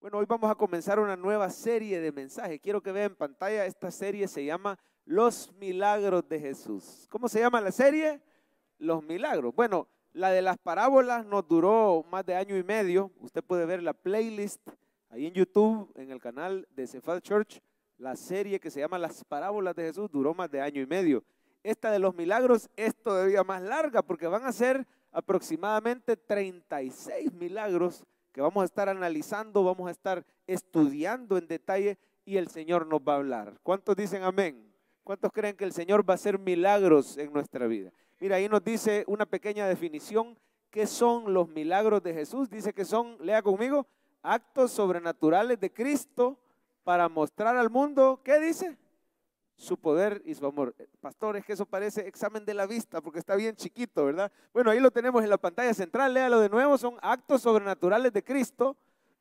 Bueno, hoy vamos a comenzar una nueva serie de mensajes. Quiero que vean en pantalla, esta serie se llama Los Milagros de Jesús. ¿Cómo se llama la serie? Los Milagros. Bueno, la de las parábolas nos duró más de año y medio. Usted puede ver la playlist ahí en YouTube, en el canal de Cephal Church. La serie que se llama Las Parábolas de Jesús duró más de año y medio. Esta de los milagros es todavía más larga porque van a ser aproximadamente 36 milagros que vamos a estar analizando, vamos a estar estudiando en detalle y el Señor nos va a hablar. ¿Cuántos dicen amén? ¿Cuántos creen que el Señor va a hacer milagros en nuestra vida? Mira, ahí nos dice una pequeña definición. ¿Qué son los milagros de Jesús? Dice que son, lea conmigo, actos sobrenaturales de Cristo para mostrar al mundo, ¿qué dice? su poder y su amor. Eh, pastor, es que eso parece examen de la vista porque está bien chiquito, ¿verdad? Bueno, ahí lo tenemos en la pantalla central, léalo de nuevo, son actos sobrenaturales de Cristo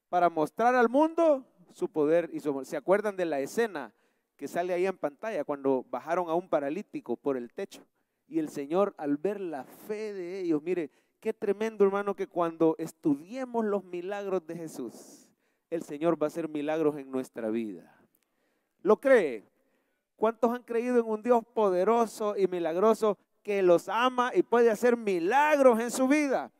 para mostrar al mundo su poder y su amor. ¿Se acuerdan de la escena que sale ahí en pantalla cuando bajaron a un paralítico por el techo? Y el Señor al ver la fe de ellos, mire, qué tremendo hermano que cuando estudiemos los milagros de Jesús, el Señor va a hacer milagros en nuestra vida. ¿Lo cree? ¿Cuántos han creído en un Dios poderoso y milagroso que los ama y puede hacer milagros en su vida?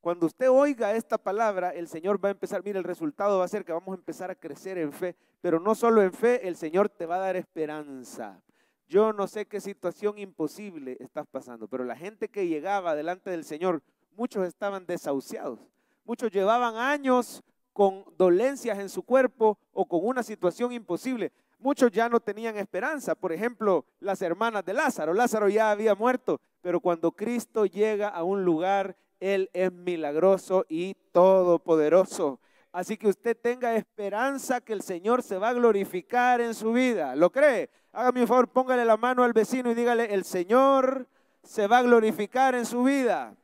Cuando usted oiga esta palabra, el Señor va a empezar, mire, el resultado va a ser que vamos a empezar a crecer en fe, pero no solo en fe, el Señor te va a dar esperanza. Yo no sé qué situación imposible estás pasando, pero la gente que llegaba delante del Señor, muchos estaban desahuciados, muchos llevaban años con dolencias en su cuerpo o con una situación imposible muchos ya no tenían esperanza. Por ejemplo, las hermanas de Lázaro. Lázaro ya había muerto, pero cuando Cristo llega a un lugar, Él es milagroso y todopoderoso. Así que usted tenga esperanza que el Señor se va a glorificar en su vida. ¿Lo cree? Hágame un favor, póngale la mano al vecino y dígale, el Señor se va a glorificar en su vida.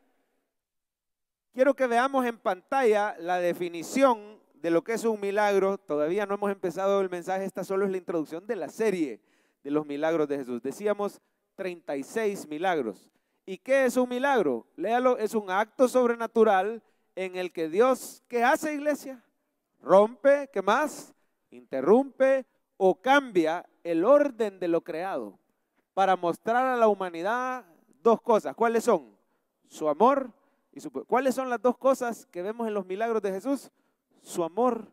Quiero que veamos en pantalla la definición de lo que es un milagro, todavía no hemos empezado el mensaje, esta solo es la introducción de la serie de los milagros de Jesús. Decíamos 36 milagros. ¿Y qué es un milagro? Léalo, es un acto sobrenatural en el que Dios, ¿qué hace iglesia? Rompe, ¿qué más? Interrumpe o cambia el orden de lo creado para mostrar a la humanidad dos cosas. ¿Cuáles son? Su amor y su... ¿Cuáles son las dos cosas que vemos en los milagros de Jesús? su amor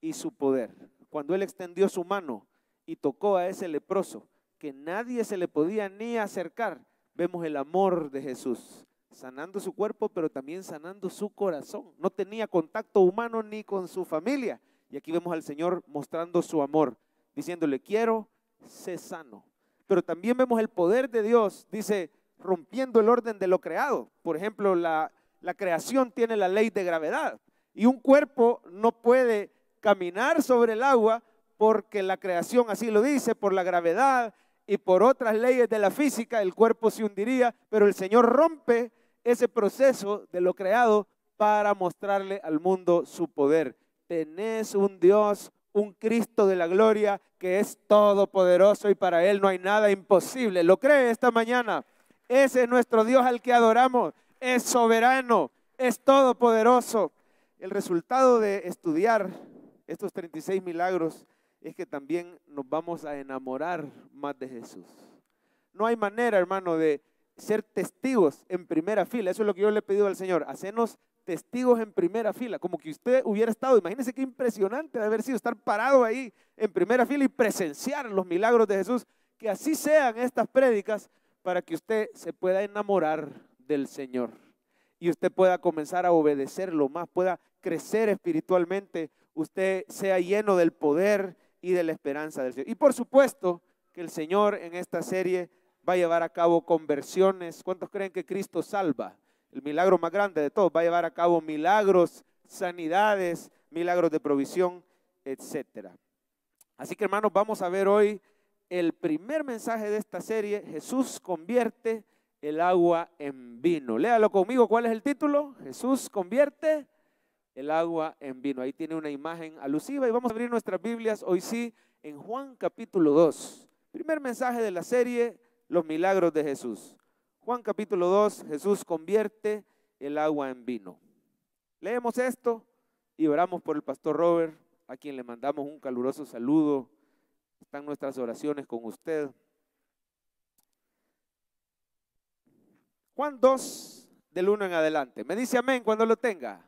y su poder. Cuando Él extendió su mano y tocó a ese leproso, que nadie se le podía ni acercar, vemos el amor de Jesús, sanando su cuerpo, pero también sanando su corazón. No tenía contacto humano ni con su familia. Y aquí vemos al Señor mostrando su amor, diciéndole, quiero, sé sano. Pero también vemos el poder de Dios, dice, rompiendo el orden de lo creado. Por ejemplo, la, la creación tiene la ley de gravedad. Y un cuerpo no puede caminar sobre el agua porque la creación así lo dice, por la gravedad y por otras leyes de la física, el cuerpo se hundiría, pero el Señor rompe ese proceso de lo creado para mostrarle al mundo su poder. Tenés un Dios, un Cristo de la gloria que es todopoderoso y para Él no hay nada imposible. ¿Lo cree esta mañana? Ese es nuestro Dios al que adoramos. Es soberano, es todopoderoso. El resultado de estudiar estos 36 milagros es que también nos vamos a enamorar más de Jesús. No hay manera, hermano, de ser testigos en primera fila. Eso es lo que yo le he pedido al Señor. Hacernos testigos en primera fila, como que usted hubiera estado. imagínese qué impresionante de haber sido estar parado ahí en primera fila y presenciar los milagros de Jesús. Que así sean estas prédicas para que usted se pueda enamorar del Señor y usted pueda comenzar a obedecer lo más, pueda crecer espiritualmente, usted sea lleno del poder y de la esperanza del Señor. Y por supuesto que el Señor en esta serie va a llevar a cabo conversiones. ¿Cuántos creen que Cristo salva? El milagro más grande de todos. Va a llevar a cabo milagros, sanidades, milagros de provisión, etcétera. Así que hermanos, vamos a ver hoy el primer mensaje de esta serie, Jesús convierte el agua en vino. Léalo conmigo, ¿cuál es el título? Jesús convierte el agua en vino. Ahí tiene una imagen alusiva y vamos a abrir nuestras Biblias hoy sí en Juan capítulo 2. Primer mensaje de la serie, los milagros de Jesús. Juan capítulo 2, Jesús convierte el agua en vino. Leemos esto y oramos por el pastor Robert, a quien le mandamos un caluroso saludo. Están nuestras oraciones con usted. Juan 2, del 1 en adelante. Me dice amén cuando lo tenga.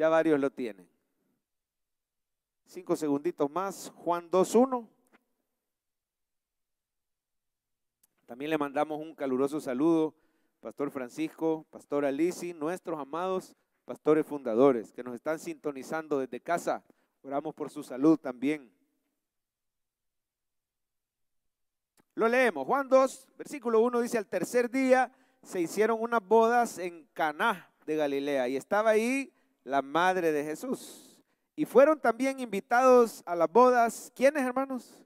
Ya varios lo tienen. Cinco segunditos más. Juan 2.1. También le mandamos un caluroso saludo, Pastor Francisco, Pastor Alici, nuestros amados pastores fundadores que nos están sintonizando desde casa. Oramos por su salud también. Lo leemos. Juan 2, versículo 1 dice, al tercer día se hicieron unas bodas en Caná de Galilea y estaba ahí la madre de Jesús. Y fueron también invitados a las bodas, ¿quiénes hermanos?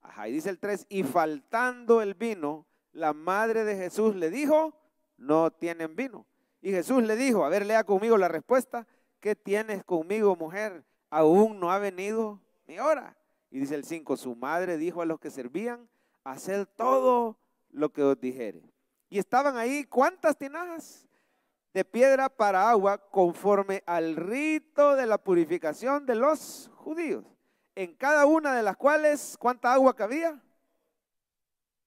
Ajá, y dice el 3, y faltando el vino, la madre de Jesús le dijo, no tienen vino. Y Jesús le dijo, a ver, lea conmigo la respuesta, ¿qué tienes conmigo, mujer? Aún no ha venido mi hora. Y dice el 5, su madre dijo a los que servían, haced todo lo que os dijere. Y estaban ahí, ¿cuántas tinajas? de piedra para agua conforme al rito de la purificación de los judíos, en cada una de las cuales, ¿cuánta agua cabía?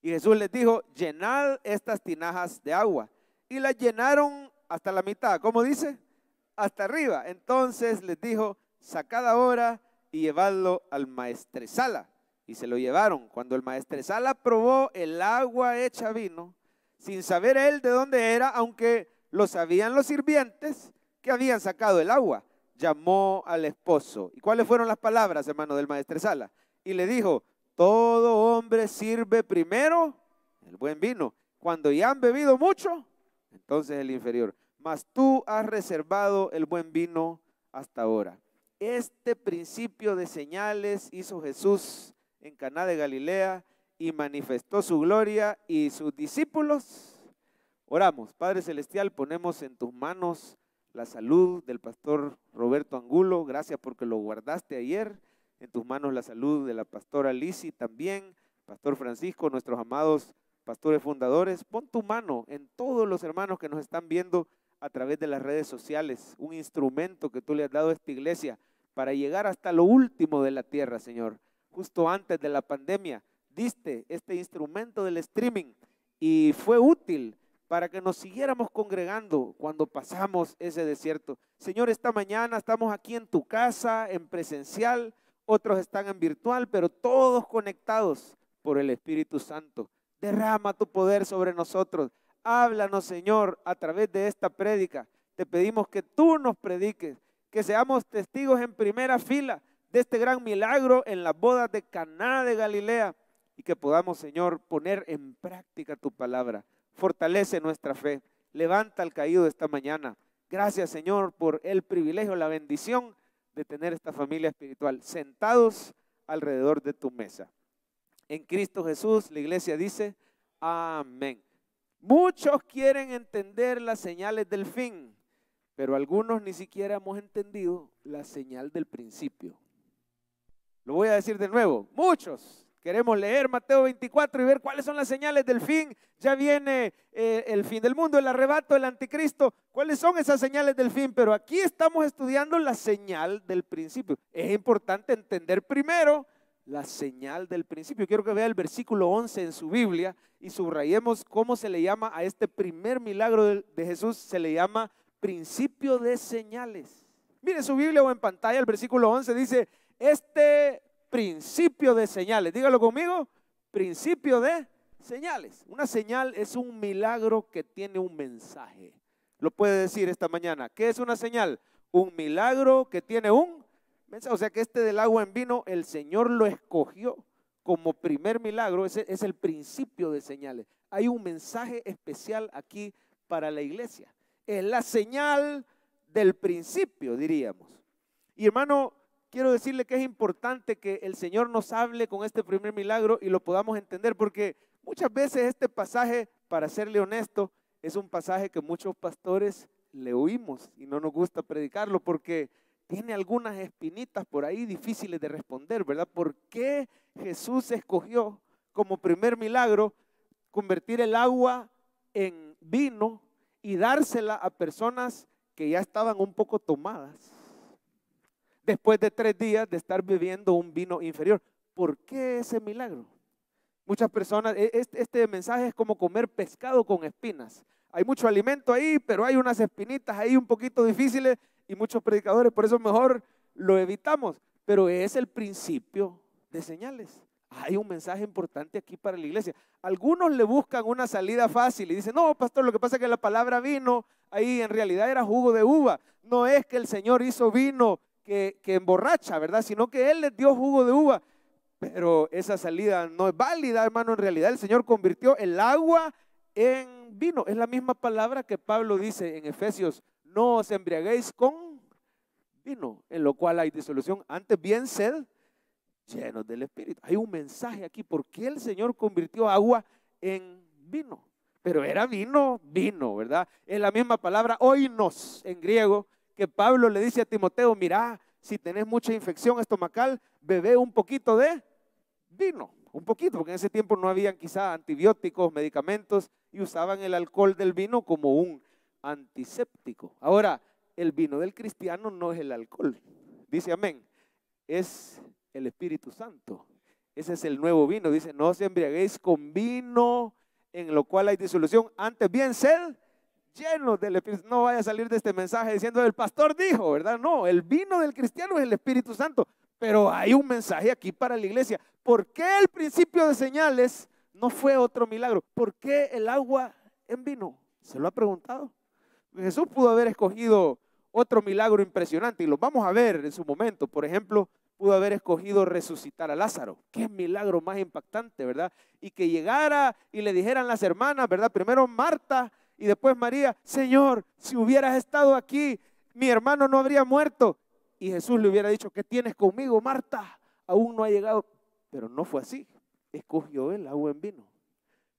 Y Jesús les dijo, llenad estas tinajas de agua. Y las llenaron hasta la mitad, ¿cómo dice? Hasta arriba. Entonces les dijo, sacad ahora y llevadlo al maestresala. Y se lo llevaron. Cuando el maestresala probó el agua hecha vino, sin saber él de dónde era, aunque lo sabían los sirvientes que habían sacado el agua. Llamó al esposo. ¿Y cuáles fueron las palabras, hermano del maestresala? Y le dijo, todo hombre sirve primero el buen vino. Cuando ya han bebido mucho, entonces el inferior. Mas tú has reservado el buen vino hasta ahora. Este principio de señales hizo Jesús en Caná de Galilea y manifestó su gloria y sus discípulos Oramos, Padre Celestial, ponemos en tus manos la salud del pastor Roberto Angulo, gracias porque lo guardaste ayer, en tus manos la salud de la pastora Lisi también, pastor Francisco, nuestros amados pastores fundadores, pon tu mano en todos los hermanos que nos están viendo a través de las redes sociales, un instrumento que tú le has dado a esta iglesia para llegar hasta lo último de la tierra, Señor. Justo antes de la pandemia, diste este instrumento del streaming y fue útil para que nos siguiéramos congregando cuando pasamos ese desierto. Señor, esta mañana estamos aquí en tu casa, en presencial, otros están en virtual, pero todos conectados por el Espíritu Santo. Derrama tu poder sobre nosotros. Háblanos, Señor, a través de esta prédica. Te pedimos que tú nos prediques, que seamos testigos en primera fila de este gran milagro en la boda de Caná de Galilea y que podamos, Señor, poner en práctica tu palabra fortalece nuestra fe. Levanta al caído esta mañana. Gracias Señor por el privilegio, la bendición de tener esta familia espiritual sentados alrededor de tu mesa. En Cristo Jesús la iglesia dice, amén. Muchos quieren entender las señales del fin, pero algunos ni siquiera hemos entendido la señal del principio. Lo voy a decir de nuevo, muchos Queremos leer Mateo 24 y ver cuáles son las señales del fin. Ya viene eh, el fin del mundo, el arrebato, el anticristo. ¿Cuáles son esas señales del fin? Pero aquí estamos estudiando la señal del principio. Es importante entender primero la señal del principio. Quiero que vea el versículo 11 en su Biblia y subrayemos cómo se le llama a este primer milagro de Jesús. Se le llama principio de señales. Mire su Biblia o en pantalla, el versículo 11 dice, este principio de señales. Dígalo conmigo, principio de señales. Una señal es un milagro que tiene un mensaje. Lo puede decir esta mañana. ¿Qué es una señal? Un milagro que tiene un mensaje. O sea que este del agua en vino, el Señor lo escogió como primer milagro. Ese es el principio de señales. Hay un mensaje especial aquí para la iglesia. Es la señal del principio, diríamos. Y hermano, quiero decirle que es importante que el Señor nos hable con este primer milagro y lo podamos entender, porque muchas veces este pasaje, para serle honesto, es un pasaje que muchos pastores le oímos y no nos gusta predicarlo porque tiene algunas espinitas por ahí difíciles de responder, ¿verdad? ¿Por qué Jesús escogió como primer milagro convertir el agua en vino y dársela a personas que ya estaban un poco tomadas? después de tres días de estar viviendo un vino inferior. ¿Por qué ese milagro? Muchas personas, e, e, este, mensaje es como comer pescado con espinas. Hay mucho alimento ahí, pero hay unas espinitas ahí un poquito difíciles y muchos predicadores, por eso mejor lo evitamos. Pero es el principio de señales. Hay un mensaje importante aquí para la iglesia. Algunos le buscan una salida fácil y dicen, no, pastor, lo que pasa es que la palabra vino ahí en realidad era jugo de uva. No es que el Señor hizo vino que, emborracha, ¿verdad? Sino que Él les dio jugo de uva. Pero esa salida no es válida, hermano. En realidad el Señor convirtió el agua en vino. Es la misma palabra que Pablo dice en Efesios. No os embriaguéis con vino, en lo cual hay disolución. Antes bien sed llenos del Espíritu. Hay un mensaje aquí. ¿Por qué el Señor convirtió agua en vino? Pero era vino, vino, ¿verdad? Es la misma palabra oinos en griego que Pablo le dice a Timoteo, mira, si tenés mucha infección estomacal, bebé un poquito de vino, un poquito, porque en ese tiempo no habían quizá antibióticos, medicamentos, y usaban el alcohol del vino como un antiséptico. Ahora, el vino del cristiano no es el alcohol, dice amén, es el Espíritu Santo. Ese es el nuevo vino, dice, no os embriaguéis con vino en lo cual hay disolución, antes bien sed lleno del Espíritu. No vaya a salir de este mensaje diciendo el pastor dijo, ¿verdad? No, el vino del cristiano es el Espíritu Santo. Pero hay un mensaje aquí para la iglesia. ¿Por qué el principio de señales no fue otro milagro? ¿Por qué el agua en vino? ¿Se lo ha preguntado? Jesús pudo haber escogido otro milagro impresionante y lo vamos a ver en su momento. Por ejemplo, pudo haber escogido resucitar a Lázaro. Qué milagro más impactante, ¿verdad? Y que llegara y le dijeran las hermanas, ¿verdad? Primero Marta y después María, Señor, si hubieras estado aquí, mi hermano no habría muerto. Y Jesús le hubiera dicho, ¿qué tienes conmigo, Marta? Aún no ha llegado. Pero no fue así. Escogió el agua en vino.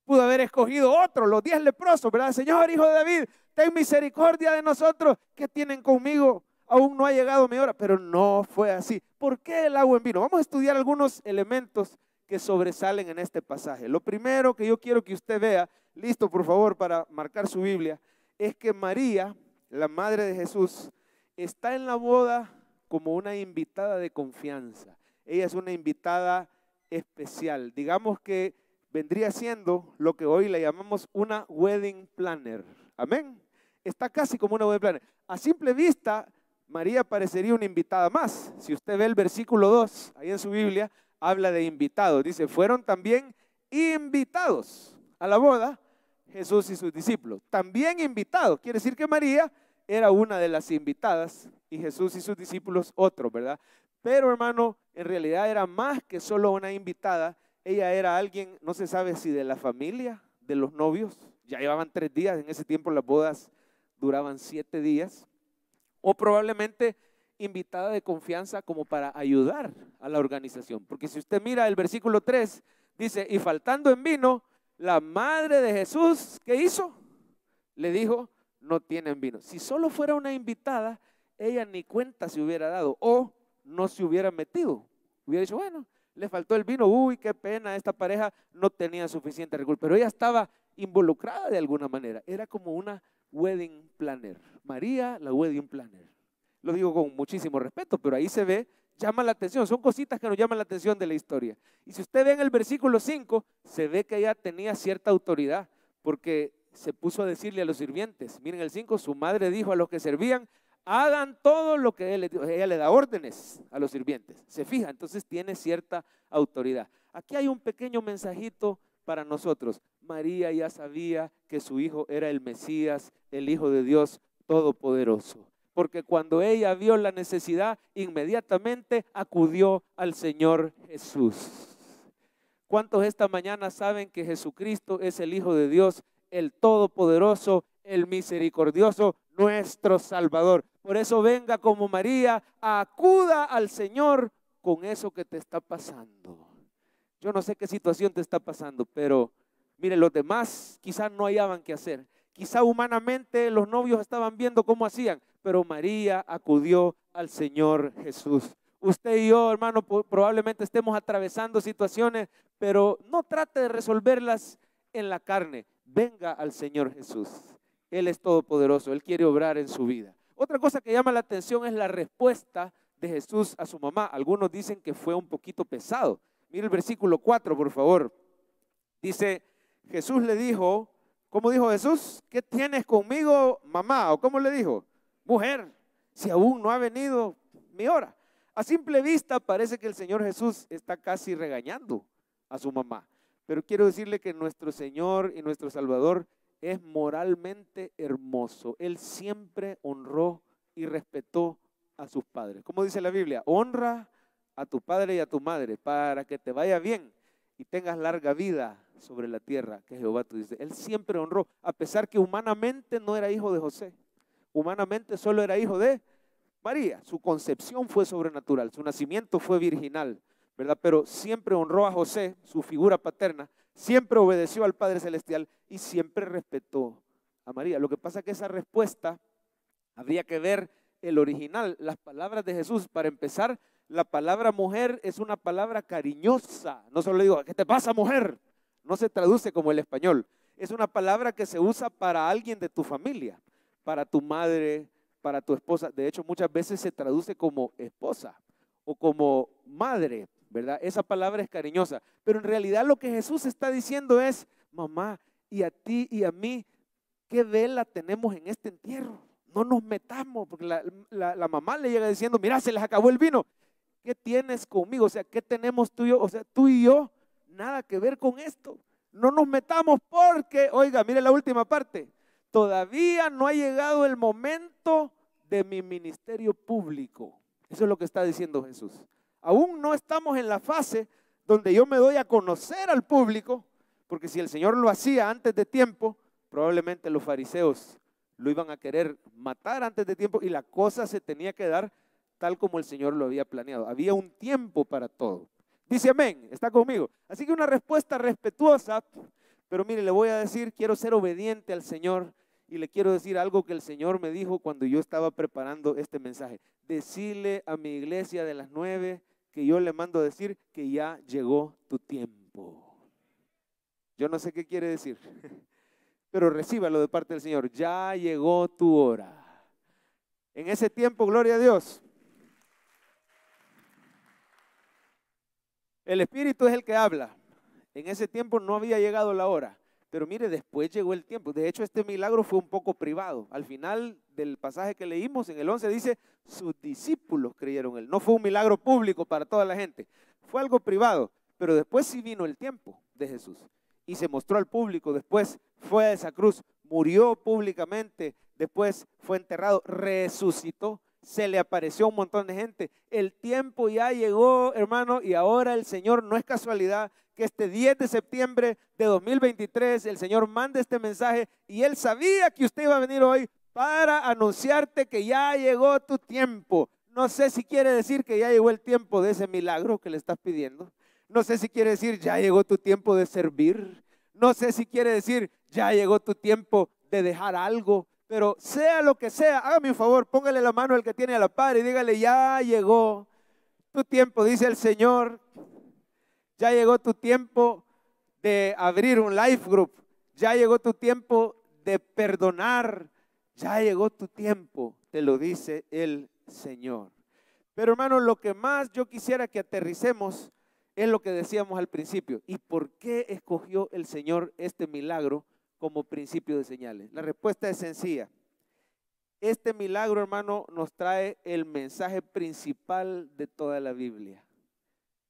Pudo haber escogido otro, los diez leprosos, ¿verdad? Señor, hijo de David, ten misericordia de nosotros. ¿Qué tienen conmigo? Aún no ha llegado mi hora. Pero no fue así. ¿Por qué el agua en vino? Vamos a estudiar algunos elementos que sobresalen en este pasaje. Lo primero que yo quiero que usted vea, listo por favor para marcar su Biblia, es que María, la madre de Jesús, está en la boda como una invitada de confianza. Ella es una invitada especial. Digamos que vendría siendo lo que hoy le llamamos una wedding planner. Amén. Está casi como una wedding planner. A simple vista, María parecería una invitada más. Si usted ve el versículo 2, ahí en su Biblia, habla de invitados. Dice, fueron también invitados a la boda Jesús y sus discípulos. También invitados. Quiere decir que María era una de las invitadas y Jesús y sus discípulos otros, ¿verdad? Pero hermano, en realidad era más que solo una invitada. Ella era alguien, no se sabe si de la familia, de los novios. Ya llevaban tres días, en ese tiempo las bodas duraban siete días. O probablemente invitada de confianza como para ayudar a la organización. Porque si usted mira el versículo 3, dice, y faltando en vino, la madre de Jesús, ¿qué hizo? Le dijo, no tienen vino. Si solo fuera una invitada, ella ni cuenta se hubiera dado o no se hubiera metido. Hubiera dicho, bueno, le faltó el vino, uy, qué pena, esta pareja no tenía suficiente recurso. Pero ella estaba involucrada de alguna manera. Era como una wedding planner. María, la wedding planner. Lo digo con muchísimo respeto, pero ahí se ve, llama la atención, son cositas que nos llaman la atención de la historia. Y si usted ve en el versículo 5, se ve que ella tenía cierta autoridad, porque se puso a decirle a los sirvientes, miren el 5, su madre dijo a los que servían, hagan todo lo que Ella le da órdenes a los sirvientes. Se fija, entonces tiene cierta autoridad. Aquí hay un pequeño mensajito para nosotros. María ya sabía que su hijo era el Mesías, el Hijo de Dios Todopoderoso porque cuando ella vio la necesidad, inmediatamente acudió al Señor Jesús. ¿Cuántos esta mañana saben que Jesucristo es el Hijo de Dios, el Todopoderoso, el Misericordioso, nuestro Salvador? Por eso venga como María, acuda al Señor con eso que te está pasando. Yo no sé qué situación te está pasando, pero mire, los demás quizás no hallaban qué hacer. Quizá humanamente los novios estaban viendo cómo hacían, pero María acudió al Señor Jesús. Usted y yo, hermano, probablemente estemos atravesando situaciones, pero no trate de resolverlas en la carne. Venga al Señor Jesús. Él es todopoderoso, Él quiere obrar en su vida. Otra cosa que llama la atención es la respuesta de Jesús a su mamá. Algunos dicen que fue un poquito pesado. Mire el versículo 4, por favor. Dice, Jesús le dijo, ¿cómo dijo Jesús? ¿Qué tienes conmigo, mamá? ¿O cómo le dijo? mujer, si aún no ha venido mi hora. A simple vista parece que el Señor Jesús está casi regañando a su mamá. Pero quiero decirle que nuestro Señor y nuestro Salvador es moralmente hermoso. Él siempre honró y respetó a sus padres. Como dice la Biblia, honra a tu padre y a tu madre para que te vaya bien y tengas larga vida sobre la tierra que Jehová tú dice. Él siempre honró, a pesar que humanamente no era hijo de José humanamente solo era hijo de María. Su concepción fue sobrenatural, su nacimiento fue virginal, ¿verdad? Pero siempre honró a José, su figura paterna, siempre obedeció al Padre Celestial y siempre respetó a María. Lo que pasa es que esa respuesta habría que ver el original, las palabras de Jesús. Para empezar, la palabra mujer es una palabra cariñosa. No solo digo, ¿qué te pasa mujer? No se traduce como el español. Es una palabra que se usa para alguien de tu familia para tu madre, para tu esposa. De hecho, muchas veces se traduce como esposa o como madre, ¿verdad? Esa palabra es cariñosa. Pero en realidad lo que Jesús está diciendo es, mamá, y a ti y a mí, ¿qué vela tenemos en este entierro? No nos metamos, porque la, mamá le llega diciendo, mira, se les acabó el vino. ¿Qué tienes conmigo? O sea, ¿qué tenemos tú y yo? O sea, tú y yo, nada que ver con esto. No nos metamos porque, oiga, mire la última parte, Todavía no ha llegado el momento de mi ministerio público. Eso es lo que está diciendo Jesús. Aún no estamos en la fase donde yo me doy a conocer al público, porque si el Señor lo hacía antes de tiempo, probablemente los fariseos lo iban a querer matar antes de tiempo y la cosa se tenía que dar tal como el Señor lo había planeado. Había un tiempo para todo. Dice amén, está conmigo. Así que una respuesta respetuosa pero mire, le voy a decir, quiero ser obediente al Señor y le quiero decir algo que el Señor me dijo cuando yo estaba preparando este mensaje. Decirle a mi iglesia de las nueve que yo le mando decir que ya llegó tu tiempo. Yo no sé qué quiere decir, pero recíbalo de parte del Señor. Ya llegó tu hora. En ese tiempo, gloria a Dios. El Espíritu es el que habla. En ese tiempo no había llegado la hora, pero mire, después llegó el tiempo. De hecho, este milagro fue un poco privado. Al final del pasaje que leímos, en el 11 dice, sus discípulos creyeron él. No fue un milagro público para toda la gente, fue algo privado, pero después sí vino el tiempo de Jesús y se mostró al público, después fue a esa cruz, murió públicamente, después fue enterrado, resucitó, se le apareció un montón de gente. El tiempo ya llegó, hermano, y ahora el Señor no es casualidad, que este 10 de septiembre de 2023 el Señor mande este mensaje y Él sabía que usted iba a venir hoy para anunciarte que ya llegó tu tiempo. No sé si quiere decir que ya llegó el tiempo de ese milagro que le estás pidiendo. No sé si quiere decir ya llegó tu tiempo de servir. No sé si quiere decir ya llegó tu tiempo de dejar algo. Pero sea lo que sea, hágame mi favor, póngale la mano al que tiene a la Padre... y dígale, ya llegó tu tiempo, dice el Señor, ya llegó tu tiempo de abrir un life group. Ya llegó tu tiempo de perdonar. Ya llegó tu tiempo, te lo dice el Señor. Pero hermano, lo que más yo quisiera que aterricemos es lo que decíamos al principio. ¿Y por qué escogió el Señor este milagro como principio de señales? La respuesta es sencilla. Este milagro, hermano, nos trae el mensaje principal de toda la Biblia.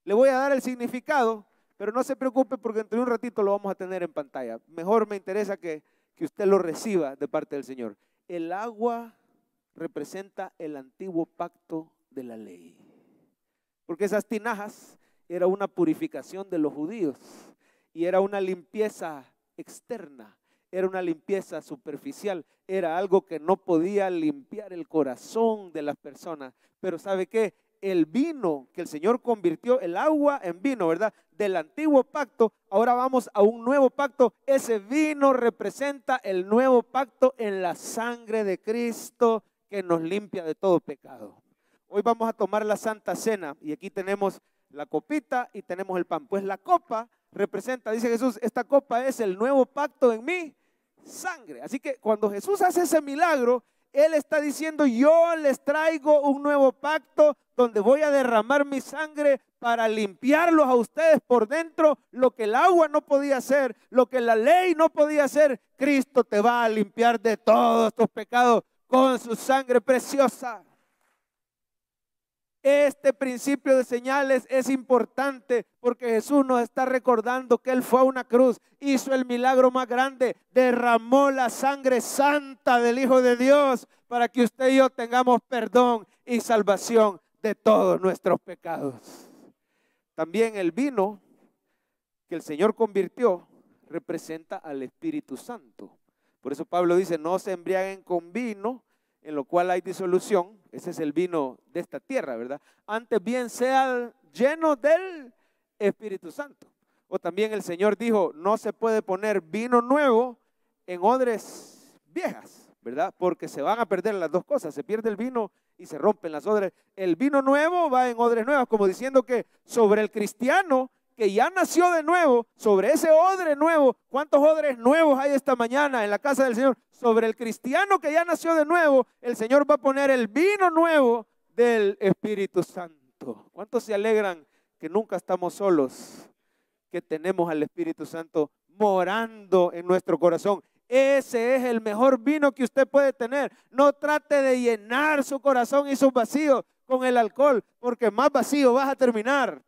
Le voy a dar el significado, pero no se preocupe porque entre un ratito lo vamos a tener en pantalla. Mejor me interesa que, que usted lo reciba de parte del Señor. El agua representa el antiguo pacto de la ley. Porque esas tinajas era una purificación de los judíos y era una limpieza externa, era una limpieza superficial, era algo que no podía limpiar el corazón de las personas. Pero ¿sabe qué? el vino, que el Señor convirtió el agua en vino, ¿verdad? Del antiguo pacto, ahora vamos a un nuevo pacto. Ese vino representa el nuevo pacto en la sangre de Cristo que nos limpia de todo pecado. Hoy vamos a tomar la Santa Cena y aquí tenemos la copita y tenemos el pan. Pues la copa representa, dice Jesús, esta copa es el nuevo pacto en mi sangre. Así que cuando Jesús hace ese milagro, él está diciendo, yo les traigo un nuevo pacto donde voy a derramar mi sangre para limpiarlos a ustedes por dentro, lo que el agua no podía hacer, lo que la ley no podía hacer, Cristo te va a limpiar de todos tus pecados con su sangre preciosa. Este principio de señales es importante porque Jesús nos está recordando que Él fue a una cruz, hizo el milagro más grande, derramó la sangre santa del Hijo de Dios para que usted y yo tengamos perdón y salvación de todos nuestros pecados. También el vino que el Señor convirtió representa al Espíritu Santo. Por eso Pablo dice, no se embriaguen con vino, en lo cual hay disolución, ese es el vino de esta tierra, ¿verdad? Antes bien sea lleno del Espíritu Santo. O también el Señor dijo, no se puede poner vino nuevo en odres viejas, ¿verdad? Porque se van a perder las dos cosas, se pierde el vino y se rompen las odres. El vino nuevo va en odres nuevas, como diciendo que sobre el cristiano que ya nació de nuevo, sobre ese odre nuevo, ¿cuántos odres nuevos hay esta mañana en la casa del Señor? Sobre el cristiano que ya nació de nuevo, el Señor va a poner el vino nuevo del Espíritu Santo. ¿Cuántos se alegran que nunca estamos solos, que tenemos al Espíritu Santo morando en nuestro corazón? Ese es el mejor vino que usted puede tener. No trate de llenar su corazón y sus vacíos con el alcohol, porque más vacío vas a terminar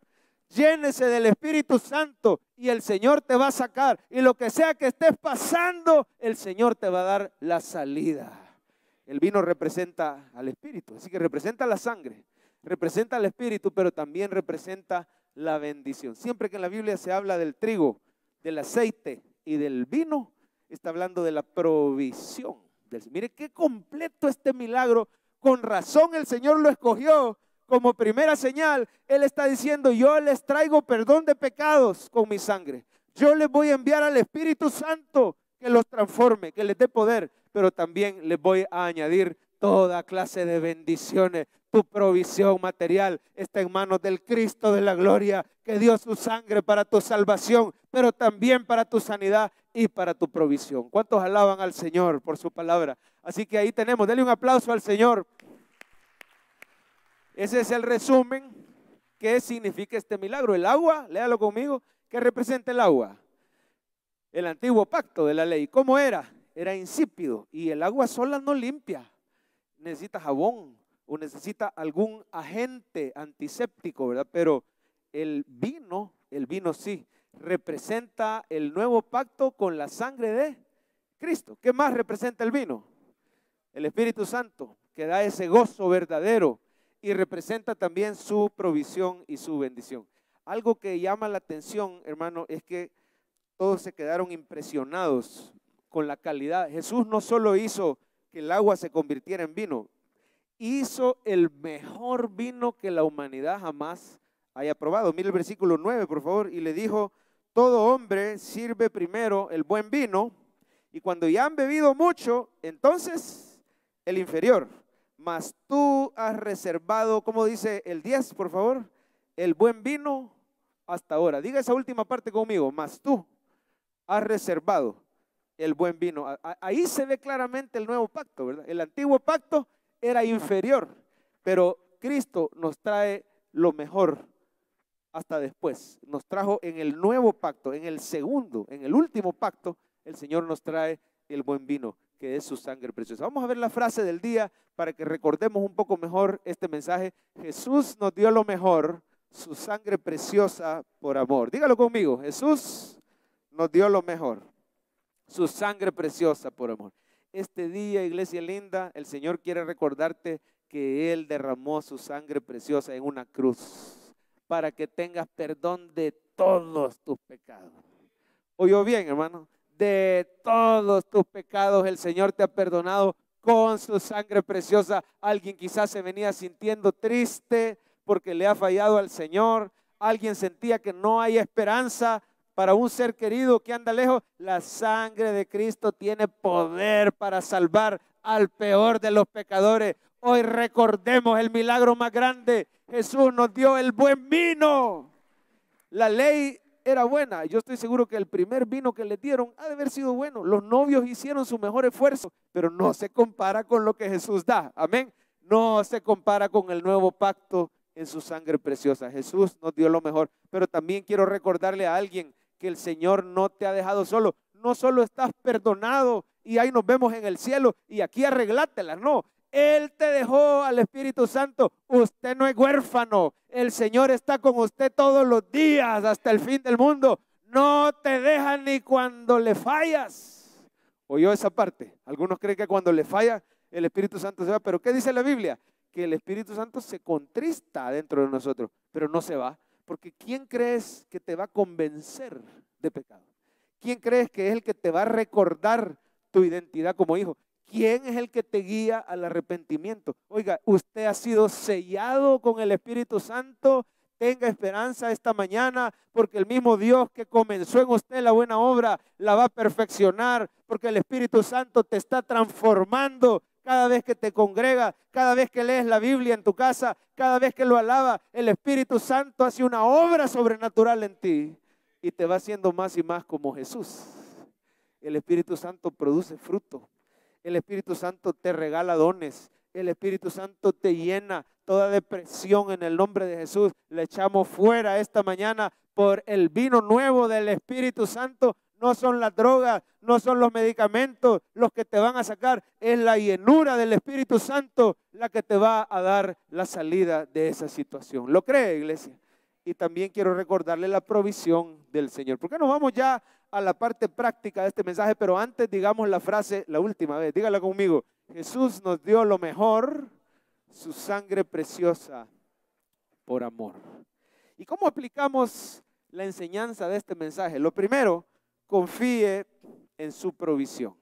llénese del Espíritu Santo y el Señor te va a sacar. Y lo que sea que estés pasando, el Señor te va a dar la salida. El vino representa al Espíritu, así que representa la sangre, representa al Espíritu, pero también representa la bendición. Siempre que en la Biblia se habla del trigo, del aceite y del vino, está hablando de la provisión. Mire qué completo este milagro. Con razón el Señor lo escogió como primera señal, Él está diciendo, yo les traigo perdón de pecados con mi sangre. Yo les voy a enviar al Espíritu Santo que los transforme, que les dé poder, pero también les voy a añadir toda clase de bendiciones. Tu provisión material está en manos del Cristo de la gloria, que dio su sangre para tu salvación, pero también para tu sanidad y para tu provisión. ¿Cuántos alaban al Señor por su palabra? Así que ahí tenemos, denle un aplauso al Señor. Ese es el resumen. ¿Qué significa este milagro? El agua, léalo conmigo. ¿Qué representa el agua? El antiguo pacto de la ley. ¿Cómo era? Era insípido y el agua sola no limpia. Necesita jabón o necesita algún agente antiséptico, ¿verdad? Pero el vino, el vino sí, representa el nuevo pacto con la sangre de Cristo. ¿Qué más representa el vino? El Espíritu Santo, que da ese gozo verdadero y representa también su provisión y su bendición. Algo que llama la atención, hermano, es que todos se quedaron impresionados con la calidad. Jesús no solo hizo que el agua se convirtiera en vino, hizo el mejor vino que la humanidad jamás haya probado. Mira el versículo 9, por favor, y le dijo, todo hombre sirve primero el buen vino, y cuando ya han bebido mucho, entonces el inferior mas tú has reservado, como dice el 10, por favor, el buen vino hasta ahora. Diga esa última parte conmigo, mas tú has reservado el buen vino. Ahí se ve claramente el nuevo pacto, ¿verdad? El antiguo pacto era inferior, pero Cristo nos trae lo mejor hasta después. Nos trajo en el nuevo pacto, en el segundo, en el último pacto, el Señor nos trae el buen vino que es su sangre preciosa. Vamos a ver la frase del día para que recordemos un poco mejor este mensaje. Jesús nos dio lo mejor, su sangre preciosa por amor. Dígalo conmigo, Jesús nos dio lo mejor, su sangre preciosa por amor. Este día, iglesia linda, el Señor quiere recordarte que Él derramó su sangre preciosa en una cruz para que tengas perdón de todos tus pecados. ¿Oyó bien, hermano? de todos tus pecados. El Señor te ha perdonado con su sangre preciosa. Alguien quizás se venía sintiendo triste porque le ha fallado al Señor. Alguien sentía que no hay esperanza para un ser querido que anda lejos. La sangre de Cristo tiene poder para salvar al peor de los pecadores. Hoy recordemos el milagro más grande. Jesús nos dio el buen vino. La ley era buena. Yo estoy seguro que el primer vino que le dieron ha de haber sido bueno. Los novios hicieron su mejor esfuerzo, pero no se compara con lo que Jesús da. Amén. No se compara con el nuevo pacto en su sangre preciosa. Jesús nos dio lo mejor. Pero también quiero recordarle a alguien que el Señor no te ha dejado solo. No solo estás perdonado y ahí nos vemos en el cielo y aquí arreglátela. No, él te dejó al Espíritu Santo. Usted no es huérfano. El Señor está con usted todos los días hasta el fin del mundo. No te deja ni cuando le fallas. Oyó esa parte. Algunos creen que cuando le falla el Espíritu Santo se va. Pero ¿qué dice la Biblia? Que el Espíritu Santo se contrista dentro de nosotros, pero no se va. Porque ¿quién crees que te va a convencer de pecado? ¿Quién crees que es el que te va a recordar tu identidad como hijo? ¿Quién es el que te guía al arrepentimiento? Oiga, usted ha sido sellado con el Espíritu Santo. Tenga esperanza esta mañana porque el mismo Dios que comenzó en usted la buena obra la va a perfeccionar porque el Espíritu Santo te está transformando cada vez que te congrega, cada vez que lees la Biblia en tu casa, cada vez que lo alaba, el Espíritu Santo hace una obra sobrenatural en ti y te va haciendo más y más como Jesús. El Espíritu Santo produce fruto el Espíritu Santo te regala dones. El Espíritu Santo te llena. Toda depresión en el nombre de Jesús la echamos fuera esta mañana por el vino nuevo del Espíritu Santo. No son las drogas, no son los medicamentos los que te van a sacar. Es la llenura del Espíritu Santo la que te va a dar la salida de esa situación. ¿Lo cree, iglesia? Y también quiero recordarle la provisión del Señor. ¿Por qué vamos ya a la parte práctica de este mensaje, pero antes digamos la frase la última vez, dígala conmigo. Jesús nos dio lo mejor, su sangre preciosa por amor. ¿Y cómo aplicamos la enseñanza de este mensaje? Lo primero, confíe en su provisión.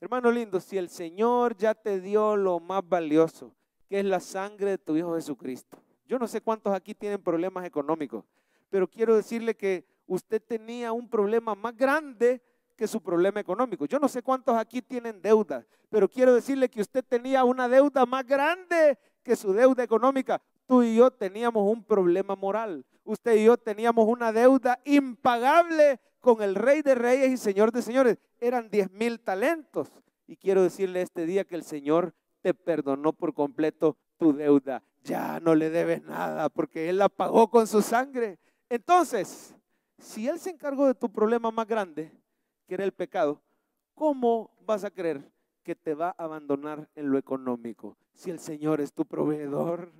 Hermano lindo, si el Señor ya te dio lo más valioso, que es la sangre de tu Hijo Jesucristo. Yo no sé cuántos aquí tienen problemas económicos, pero quiero decirle que usted tenía un problema más grande que su problema económico. Yo no sé cuántos aquí tienen deuda. pero quiero decirle que usted tenía una deuda más grande que su deuda económica. Tú y yo teníamos un problema moral. Usted y yo teníamos una deuda impagable con el Rey de Reyes y Señor de Señores. Eran 10 mil talentos. Y quiero decirle este día que el Señor te perdonó por completo tu deuda. Ya no le debes nada porque Él la pagó con su sangre. Entonces, si Él se encargó de tu problema más grande, que era el pecado, ¿cómo vas a creer que te va a abandonar en lo económico? Si el Señor es tu proveedor,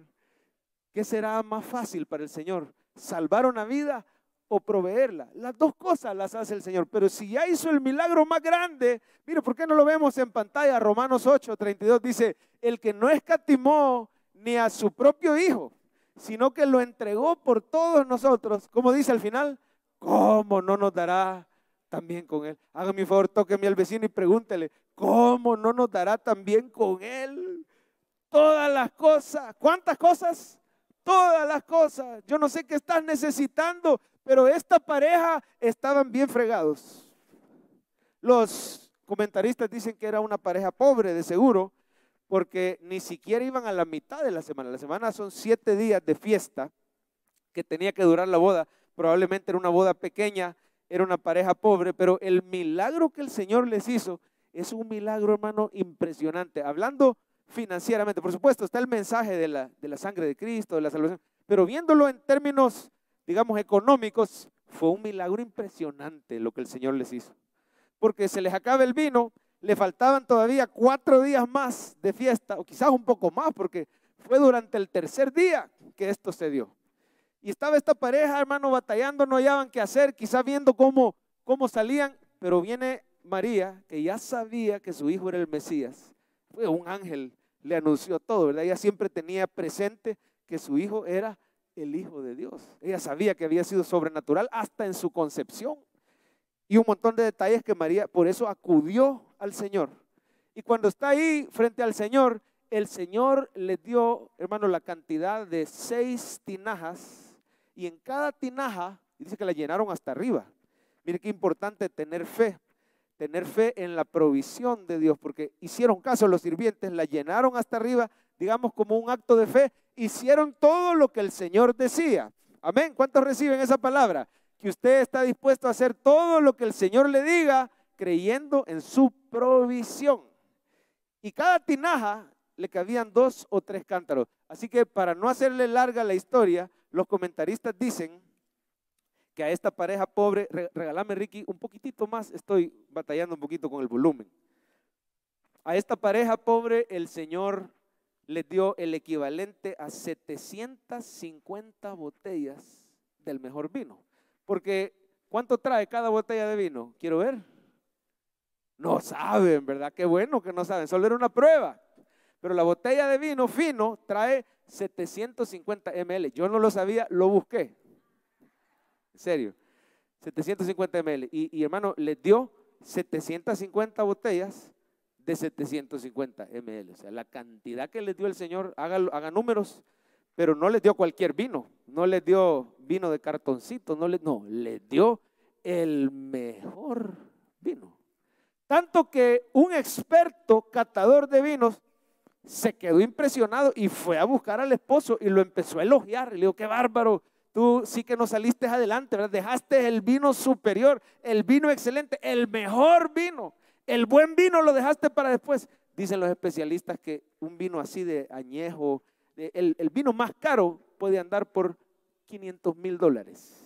¿qué será más fácil para el Señor? ¿Salvar una vida o proveerla? Las dos cosas las hace el Señor. Pero si ya hizo el milagro más grande, mire, ¿por qué no lo vemos en pantalla? Romanos 8, 32 dice, el que no escatimó ni a su propio hijo, sino que lo entregó por todos nosotros, como dice al final, ¿cómo no nos dará también con Él? Hágame un favor, tóqueme al vecino y pregúntele, ¿cómo no nos dará también con Él? Todas las cosas, ¿cuántas cosas? Todas las cosas. Yo no sé qué estás necesitando, pero esta pareja estaban bien fregados. Los comentaristas dicen que era una pareja pobre, de seguro, porque ni siquiera iban a la mitad de la semana. La semana son siete días de fiesta que tenía que durar la boda probablemente era una boda pequeña, era una pareja pobre, pero el milagro que el Señor les hizo es un milagro, hermano, impresionante. Hablando financieramente, por supuesto, está el mensaje de la, de la sangre de Cristo, de la salvación, pero viéndolo en términos, digamos, económicos, fue un milagro impresionante lo que el Señor les hizo. Porque se les acaba el vino, le faltaban todavía cuatro días más de fiesta, o quizás un poco más, porque fue durante el tercer día que esto se dio. Y estaba esta pareja, hermano, batallando, no hallaban qué hacer, quizás viendo cómo, cómo salían, pero viene María, que ya sabía que su hijo era el Mesías. Fue un ángel, le anunció todo, ¿verdad? Ella siempre tenía presente que su hijo era el Hijo de Dios. Ella sabía que había sido sobrenatural hasta en su concepción. Y un montón de detalles que María, por eso acudió al Señor. Y cuando está ahí frente al Señor, el Señor le dio, hermano, la cantidad de seis tinajas y en cada tinaja, dice que la llenaron hasta arriba. Mire qué importante tener fe, tener fe en la provisión de Dios, porque hicieron caso los sirvientes, la llenaron hasta arriba, digamos como un acto de fe, hicieron todo lo que el Señor decía. Amén. ¿Cuántos reciben esa palabra? Que usted está dispuesto a hacer todo lo que el Señor le diga, creyendo en su provisión. Y cada tinaja le cabían dos o tres cántaros. Así que para no hacerle larga la historia, los comentaristas dicen que a esta pareja pobre, regálame Ricky un poquitito más, estoy batallando un poquito con el volumen. A esta pareja pobre el Señor les dio el equivalente a 750 botellas del mejor vino. Porque, ¿cuánto trae cada botella de vino? Quiero ver. No saben, ¿verdad? Qué bueno que no saben, solo era una prueba. Pero la botella de vino fino trae 750 ml. Yo no lo sabía, lo busqué. En serio. 750 ml. Y, hermano, les dio 750 botellas de 750 ml. O sea, la cantidad que les dio el Señor, haga, haga números, pero no les dio cualquier vino. No les dio vino de cartoncito, no no, les dio el mejor vino. Tanto que un experto catador de vinos se quedó impresionado y fue a buscar al esposo y lo empezó a elogiar. le dijo, qué bárbaro, tú sí que no saliste adelante, ¿verdad? dejaste el vino superior, el vino excelente, el mejor vino, el buen vino lo dejaste para después. Dicen los especialistas que un vino así de añejo, el, el vino más caro puede andar por 500 mil dólares.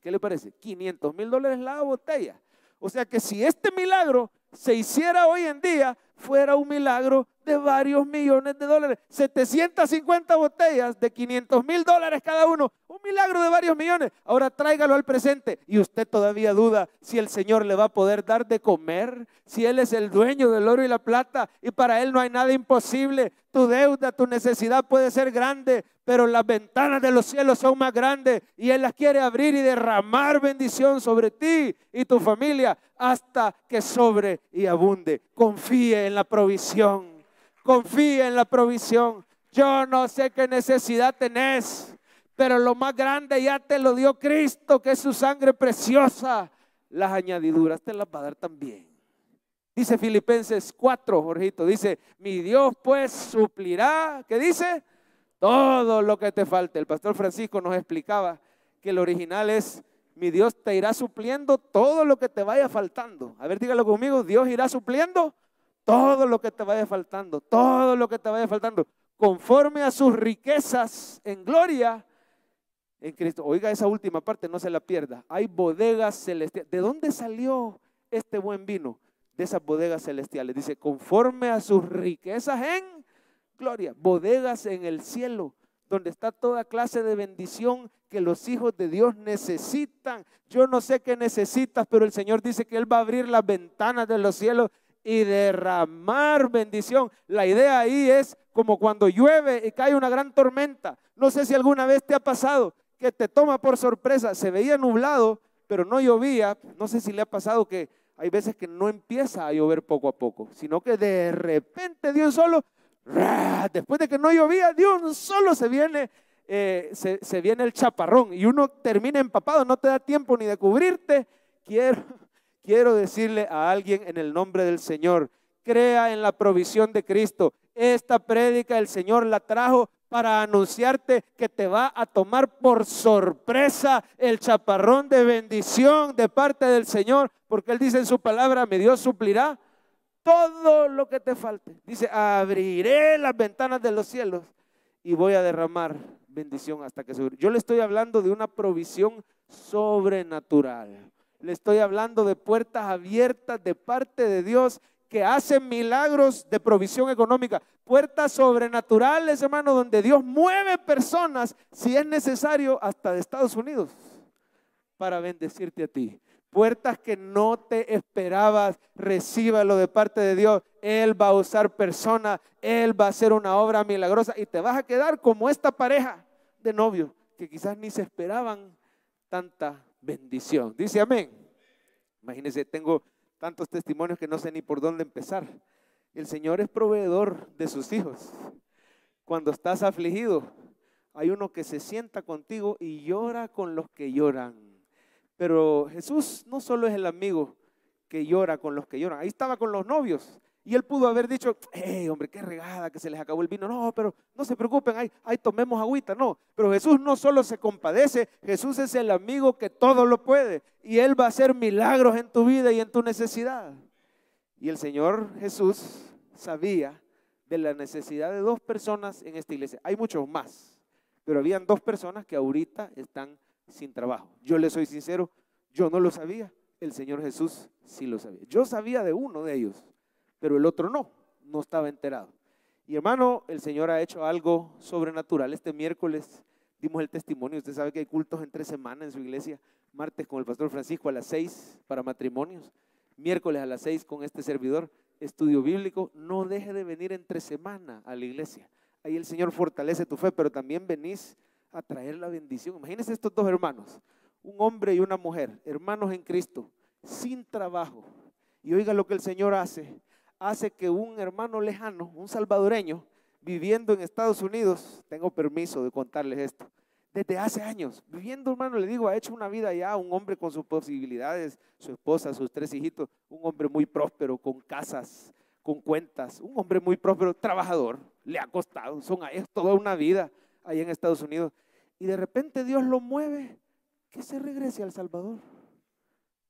¿Qué le parece? 500 mil dólares la botella. O sea que si este milagro se hiciera hoy en día, fuera un milagro de varios millones de dólares. 750 botellas de 500 mil dólares cada uno. Un milagro de varios millones. Ahora tráigalo al presente y usted todavía duda si el Señor le va a poder dar de comer, si Él es el dueño del oro y la plata y para Él no hay nada imposible. Tu deuda, tu necesidad puede ser grande, pero las ventanas de los cielos son más grandes y Él las quiere abrir y derramar bendición sobre ti y tu familia hasta que sobre y abunde. Confíe en la provisión, confíe en la provisión. Yo no sé qué necesidad tenés, pero lo más grande ya te lo dio Cristo, que es su sangre preciosa. Las añadiduras te las va a dar también. Dice Filipenses 4, Jorgito, dice, mi Dios pues suplirá, ¿qué dice? todo lo que te falte. El pastor Francisco nos explicaba que el original es, mi Dios te irá supliendo todo lo que te vaya faltando. A ver, dígalo conmigo, Dios irá supliendo todo lo que te vaya faltando, todo lo que te vaya faltando, conforme a sus riquezas en gloria en Cristo. Oiga esa última parte, no se la pierda. Hay bodegas celestiales. ¿De dónde salió este buen vino? De esas bodegas celestiales. Dice, conforme a sus riquezas en gloria, bodegas en el cielo, donde está toda clase de bendición que los hijos de Dios necesitan. Yo no sé qué necesitas, pero el Señor dice que Él va a abrir las ventanas de los cielos y derramar bendición. La idea ahí es como cuando llueve y cae una gran tormenta. No sé si alguna vez te ha pasado que te toma por sorpresa, se veía nublado, pero no llovía. No sé si le ha pasado que hay veces que no empieza a llover poco a poco, sino que de repente Dios solo Después de que no llovía, Dios solo se viene, eh, se, viene el chaparrón y uno termina empapado, no te da tiempo ni de cubrirte. Quiero, quiero decirle a alguien en el nombre del Señor, crea en la provisión de Cristo. Esta prédica el Señor la trajo para anunciarte que te va a tomar por sorpresa el chaparrón de bendición de parte del Señor, porque Él dice en su palabra, mi Dios suplirá todo lo que te falte. Dice, abriré las ventanas de los cielos y voy a derramar bendición hasta que se... Yo le estoy hablando de una provisión sobrenatural. Le estoy hablando de puertas abiertas de parte de Dios que hacen milagros de provisión económica. Puertas sobrenaturales, hermano, donde Dios mueve personas, si es necesario, hasta de Estados Unidos, para bendecirte a ti puertas que no te esperabas, recíbalo de parte de Dios. Él va a usar personas, Él va a hacer una obra milagrosa y te vas a quedar como esta pareja de novios que quizás ni se esperaban tanta bendición. Dice amén. Imagínense, tengo tantos testimonios que no sé ni por dónde empezar. El Señor es proveedor de sus hijos. Cuando estás afligido, hay uno que se sienta contigo y llora con los que lloran pero Jesús no solo es el amigo que llora con los que lloran, ahí estaba con los novios. Y él pudo haber dicho, ¡eh, hombre, qué regada que se les acabó el vino. No, pero no se preocupen, ahí, tomemos agüita. No, pero Jesús no solo se compadece, Jesús es el amigo que todo lo puede. Y él va a hacer milagros en tu vida y en tu necesidad. Y el Señor Jesús sabía de la necesidad de dos personas en esta iglesia. Hay muchos más, pero habían dos personas que ahorita están sin trabajo. Yo le soy sincero, yo no lo sabía, el Señor Jesús sí lo sabía. Yo sabía de uno de ellos, pero el otro no, no estaba enterado. Y hermano, el Señor ha hecho algo sobrenatural. Este miércoles dimos el testimonio, usted sabe que hay cultos entre semana semanas en su iglesia, martes con el pastor Francisco a las seis para matrimonios, miércoles a las seis con este servidor, estudio bíblico, no deje de venir entre semana a la iglesia. Ahí el Señor fortalece tu fe, pero también venís a traer la bendición. Imagínense estos dos hermanos, un hombre y una mujer, hermanos en Cristo, sin trabajo. Y oiga lo que el Señor hace. Hace que un hermano lejano, un salvadoreño, viviendo en Estados Unidos, tengo permiso de contarles esto, desde hace años, viviendo hermano, le digo, ha hecho una vida ya, un hombre con sus posibilidades, su esposa, sus tres hijitos, un hombre muy próspero, con casas, con cuentas, un hombre muy próspero, trabajador, le ha costado, son es toda una vida ahí en Estados Unidos y de repente Dios lo mueve, que se regrese al Salvador.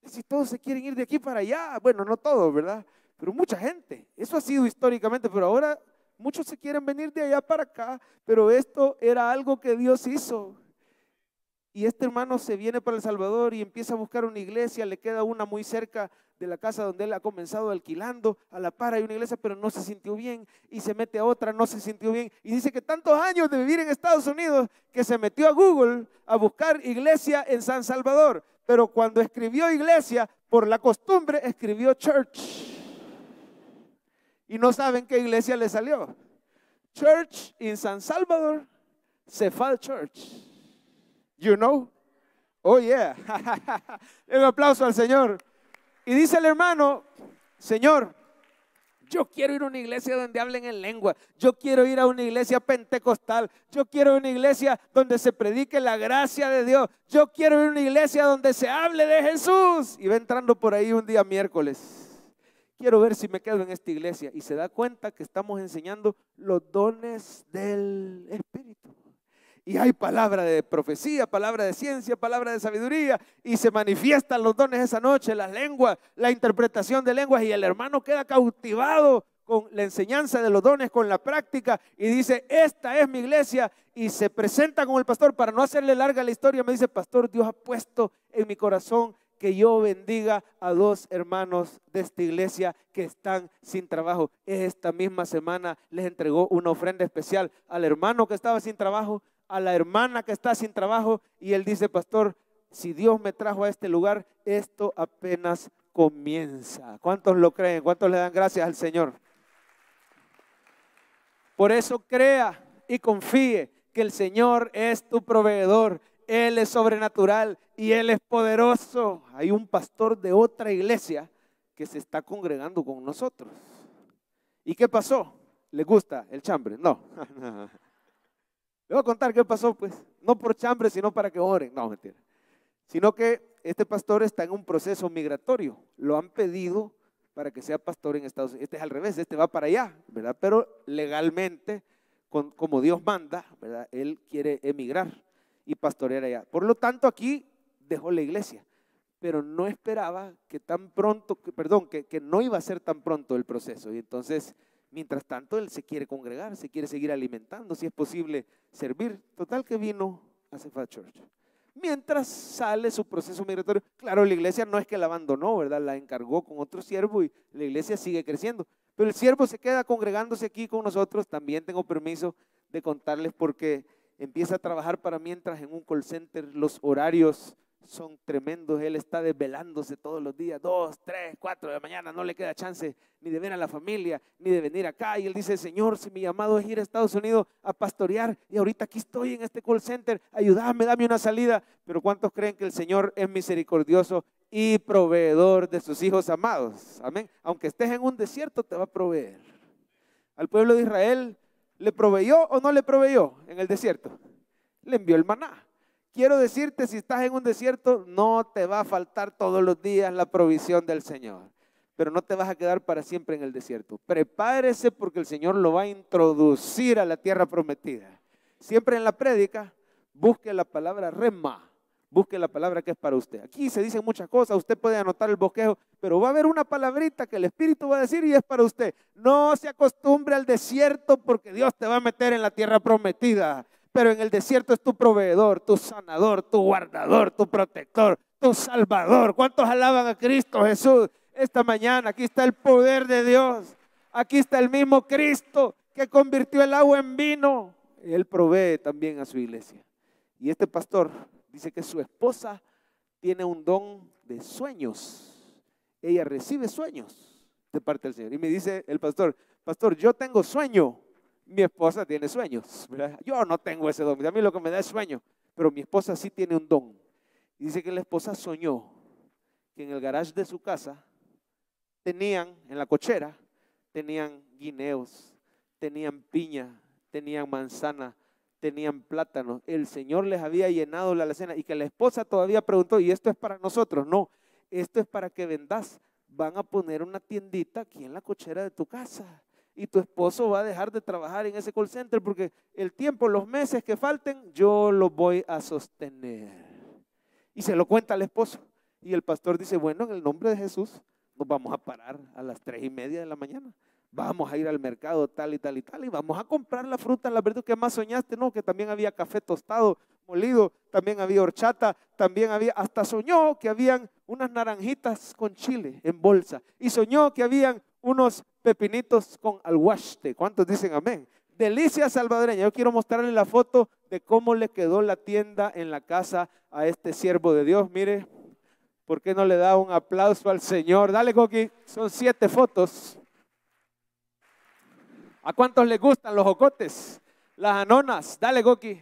Si todos se quieren ir de aquí para allá, bueno, no todos, ¿verdad? Pero mucha gente. Eso ha sido históricamente, pero ahora muchos se quieren venir de allá para acá, pero esto era algo que Dios hizo. Y este hermano se viene para El Salvador y empieza a buscar una iglesia, le queda una muy cerca de la casa donde él ha comenzado alquilando, a la par hay una iglesia, pero no se sintió bien, y se mete a otra, no se sintió bien, y dice que tantos años de vivir en Estados Unidos que se metió a Google a buscar iglesia en San Salvador, pero cuando escribió iglesia, por la costumbre, escribió church. Y no saben qué iglesia le salió. Church in San Salvador, Cefal Church. You know? Oh yeah. Un aplauso al Señor. Y dice el hermano, Señor, yo quiero ir a una iglesia donde hablen en lengua. Yo quiero ir a una iglesia pentecostal. Yo quiero una iglesia donde se predique la gracia de Dios. Yo quiero ir a una iglesia donde se hable de Jesús. Y va entrando por ahí un día miércoles. Quiero ver si me quedo en esta iglesia. Y se da cuenta que estamos enseñando los dones del Espíritu. Y hay palabra de profecía, palabra de ciencia, palabra de sabiduría. Y se manifiestan los dones esa noche, las lenguas, la interpretación de lenguas. Y el hermano queda cautivado con la enseñanza de los dones, con la práctica. Y dice, esta es mi iglesia. Y se presenta con el pastor para no hacerle larga la historia. Me dice, pastor, Dios ha puesto en mi corazón que yo bendiga a dos hermanos de esta iglesia que están sin trabajo. Esta misma semana les entregó una ofrenda especial al hermano que estaba sin trabajo, a la hermana que está sin trabajo y él dice, pastor, si Dios me trajo a este lugar, esto apenas comienza. ¿Cuántos lo creen? ¿Cuántos le dan gracias al Señor? Por eso crea y confíe que el Señor es tu proveedor. Él es sobrenatural y Él es poderoso. Hay un pastor de otra iglesia que se está congregando con nosotros. ¿Y qué pasó? ¿Le gusta el chambre? No. Le voy a contar qué pasó, pues. No por chambre, sino para que oren. No, mentira. Sino que este pastor está en un proceso migratorio. Lo han pedido para que sea pastor en Estados Unidos. Este es al revés, este va para allá, ¿verdad? Pero legalmente, como Dios manda, ¿verdad? Él quiere emigrar y pastorear allá. Por lo tanto, aquí dejó la iglesia, pero no esperaba que tan pronto, perdón, que, que no iba a ser tan pronto el proceso. Y entonces Mientras tanto, él se quiere congregar, se quiere seguir alimentando, si es posible servir. Total que vino a Sefa Church. Mientras sale su proceso migratorio, claro, la iglesia no es que la abandonó, ¿verdad? La encargó con otro siervo y la iglesia sigue creciendo. Pero el siervo se queda congregándose aquí con nosotros. También tengo permiso de contarles porque empieza a trabajar para mientras en un call center. Los horarios son tremendos. Él está desvelándose todos los días, dos, tres, cuatro de la mañana, no le queda chance ni de ver a la familia, ni de venir acá. Y él dice, Señor, si mi llamado es ir a Estados Unidos a pastorear, y ahorita aquí estoy en este call center, ayúdame, dame una salida. Pero ¿cuántos creen que el Señor es misericordioso y proveedor de sus hijos amados? Amén. Aunque estés en un desierto, te va a proveer. Al pueblo de Israel, ¿le proveyó o no le proveyó en el desierto? Le envió el maná Quiero decirte, si estás en un desierto, no te va a faltar todos los días la provisión del Señor. Pero no te vas a quedar para siempre en el desierto. Prepárese porque el Señor lo va a introducir a la tierra prometida. Siempre en la prédica, busque la palabra rema. Busque la palabra que es para usted. Aquí se dicen muchas cosas, usted puede anotar el bosquejo, pero va a haber una palabrita que el Espíritu va a decir y es para usted. No se acostumbre al desierto porque Dios te va a meter en la tierra prometida. Pero en el desierto es tu proveedor, tu sanador, tu guardador, tu protector, tu salvador. ¿Cuántos alaban a Cristo Jesús esta mañana? Aquí está el poder de Dios. Aquí está el mismo Cristo que convirtió el agua en vino. Él provee también a su iglesia. Y este pastor dice que su esposa tiene un don de sueños. Ella recibe sueños de parte del Señor. Y me dice el pastor, pastor, yo tengo sueño mi esposa tiene sueños. Yo no tengo ese don. A mí lo que me da es sueño. Pero mi esposa sí tiene un don. dice que la esposa soñó que en el garage de su casa tenían, en la cochera, tenían guineos, tenían piña, tenían manzana, tenían plátano. El Señor les había llenado la alacena y que la esposa todavía preguntó, ¿y esto es para nosotros? No, esto es para que vendas. Van a poner una tiendita aquí en la cochera de tu casa y tu esposo va a dejar de trabajar en ese call center porque el tiempo, los meses que falten, yo lo voy a sostener. Y se lo cuenta al esposo. Y el pastor dice, bueno, en el nombre de Jesús nos vamos a parar a las tres y media de la mañana. Vamos a ir al mercado tal y tal y tal y vamos a comprar la fruta, la verdad que más soñaste, no, que también había café tostado, molido, también había horchata, también había, hasta soñó que habían unas naranjitas con chile en bolsa y soñó que habían unos pepinitos con alhuaste ¿Cuántos dicen amén? Delicia salvadoreña. Yo quiero mostrarle la foto de cómo le quedó la tienda en la casa a este siervo de Dios. Mire, ¿por qué no le da un aplauso al Señor? Dale, Goki, Son siete fotos. ¿A cuántos les gustan los ocotes, Las anonas. Dale, Goki,